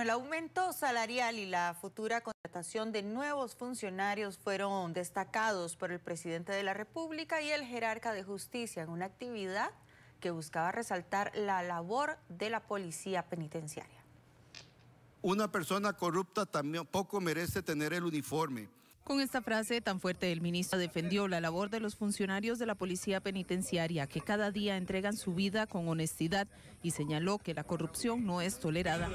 el aumento salarial y la futura contratación de nuevos funcionarios fueron destacados por el presidente de la República y el jerarca de justicia en una actividad que buscaba resaltar la labor de la policía penitenciaria. Una persona corrupta tampoco merece tener el uniforme. Con esta frase tan fuerte, el ministro defendió la labor de los funcionarios de la Policía Penitenciaria, que cada día entregan su vida con honestidad y señaló que la corrupción no es tolerada.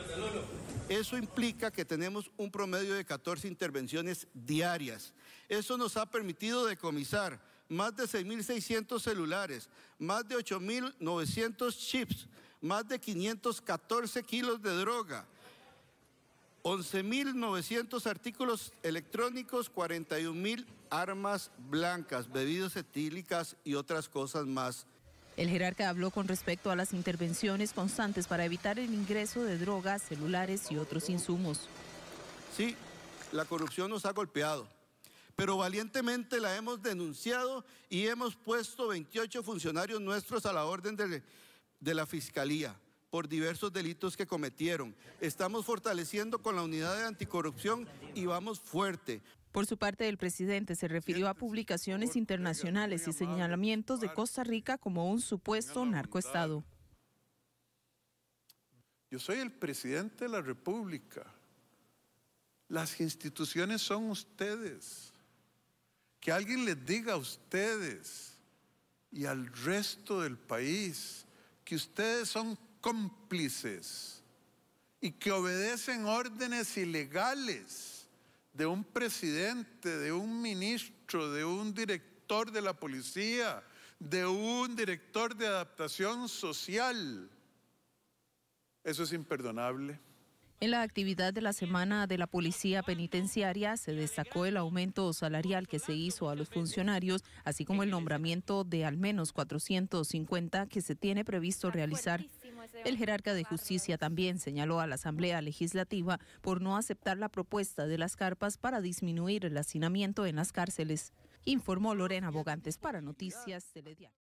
Eso implica que tenemos un promedio de 14 intervenciones diarias. Eso nos ha permitido decomisar más de 6.600 celulares, más de 8.900 chips, más de 514 kilos de droga, 11.900 artículos electrónicos, 41.000 armas blancas, bebidas etílicas y otras cosas más. El jerarca habló con respecto a las intervenciones constantes para evitar el ingreso de drogas, celulares y otros insumos. Sí, la corrupción nos ha golpeado, pero valientemente la hemos denunciado y hemos puesto 28 funcionarios nuestros a la orden de, de la Fiscalía por diversos delitos que cometieron. Estamos fortaleciendo con la unidad de anticorrupción y vamos fuerte. Por su parte, el presidente se refirió a publicaciones internacionales y señalamientos de Costa Rica como un supuesto narcoestado. Yo soy el presidente de la República. Las instituciones son ustedes. Que alguien les diga a ustedes y al resto del país que ustedes son cómplices y que obedecen órdenes ilegales de un presidente, de un ministro, de un director de la policía, de un director de adaptación social. Eso es imperdonable. En la actividad de la Semana de la Policía Penitenciaria se destacó el aumento salarial que se hizo a los funcionarios, así como el nombramiento de al menos 450 que se tiene previsto realizar. El jerarca de justicia también señaló a la Asamblea Legislativa por no aceptar la propuesta de las carpas para disminuir el hacinamiento en las cárceles. Informó Lorena Bogantes para Noticias Telediario.